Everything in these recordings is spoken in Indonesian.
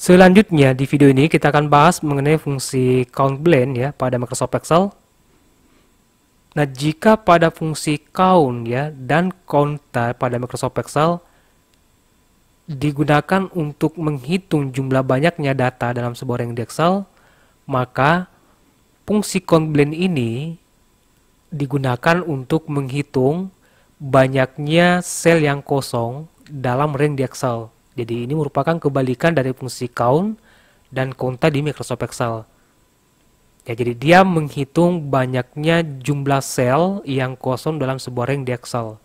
Selanjutnya di video ini kita akan bahas mengenai fungsi count blend ya pada Microsoft Excel. Nah, jika pada fungsi count ya dan count pada Microsoft Excel digunakan untuk menghitung jumlah banyaknya data dalam sebuah range di Excel, maka fungsi count blend ini digunakan untuk menghitung banyaknya sel yang kosong dalam range di Excel. Jadi ini merupakan kebalikan dari fungsi count dan konta di Microsoft Excel. Ya, jadi dia menghitung banyaknya jumlah sel yang kosong dalam sebuah rank di Excel.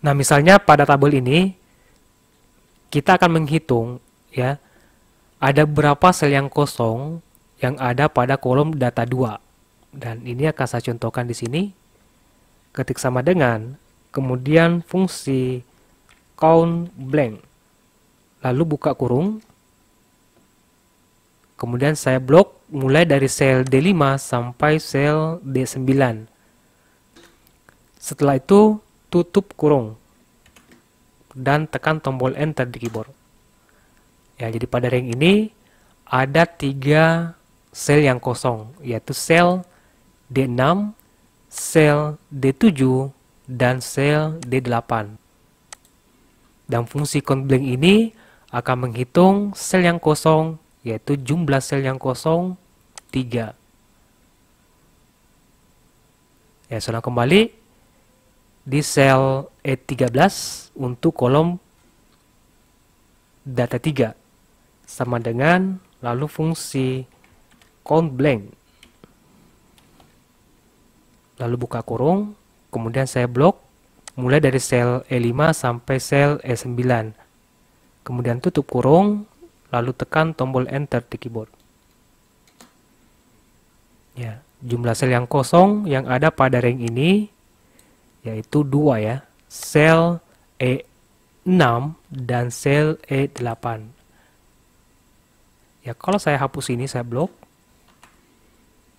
Nah, misalnya pada tabel ini kita akan menghitung ya ada berapa sel yang kosong yang ada pada kolom data 2. Dan ini akan saya contohkan di sini. Ketik sama dengan, kemudian fungsi count blank lalu buka kurung kemudian saya blok mulai dari sel D5 sampai sel D9 setelah itu tutup kurung dan tekan tombol enter di keyboard ya jadi pada ring ini ada tiga sel yang kosong yaitu sel D6 sel D7 dan sel D8 dan fungsi blank ini akan menghitung sel yang kosong, yaitu jumlah sel yang kosong 3. Ya, sudah kembali di sel E13 untuk kolom data 3 sama dengan lalu fungsi count blank lalu buka kurung kemudian saya blok mulai dari sel E5 sampai sel E9 kemudian tutup kurung, lalu tekan tombol enter di keyboard. Ya, jumlah sel yang kosong yang ada pada ring ini yaitu dua ya, sel E6 dan sel E8. Ya, kalau saya hapus ini saya blok.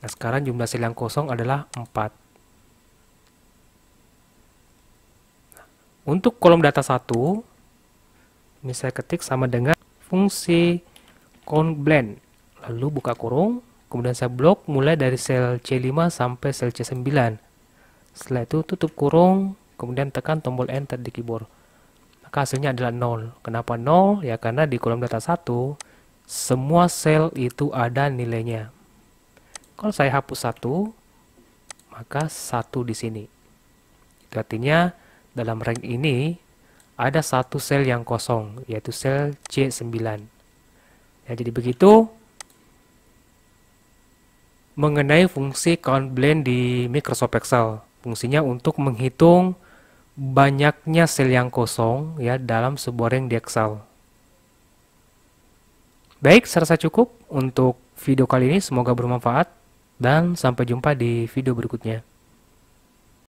Nah, sekarang jumlah sel yang kosong adalah 4. Nah, untuk kolom data 1, ini saya ketik sama dengan fungsi count blend lalu buka kurung kemudian saya blok mulai dari sel C5 sampai sel C9 setelah itu tutup kurung kemudian tekan tombol enter di keyboard maka hasilnya adalah 0 kenapa 0 ya karena di kolom data 1 semua sel itu ada nilainya kalau saya hapus satu maka satu di sini itu artinya dalam rank ini ada satu sel yang kosong, yaitu sel C9. Ya, jadi begitu mengenai fungsi count blend di Microsoft Excel. Fungsinya untuk menghitung banyaknya sel yang kosong ya dalam sebuah ring di Excel. Baik, saya cukup untuk video kali ini. Semoga bermanfaat dan sampai jumpa di video berikutnya.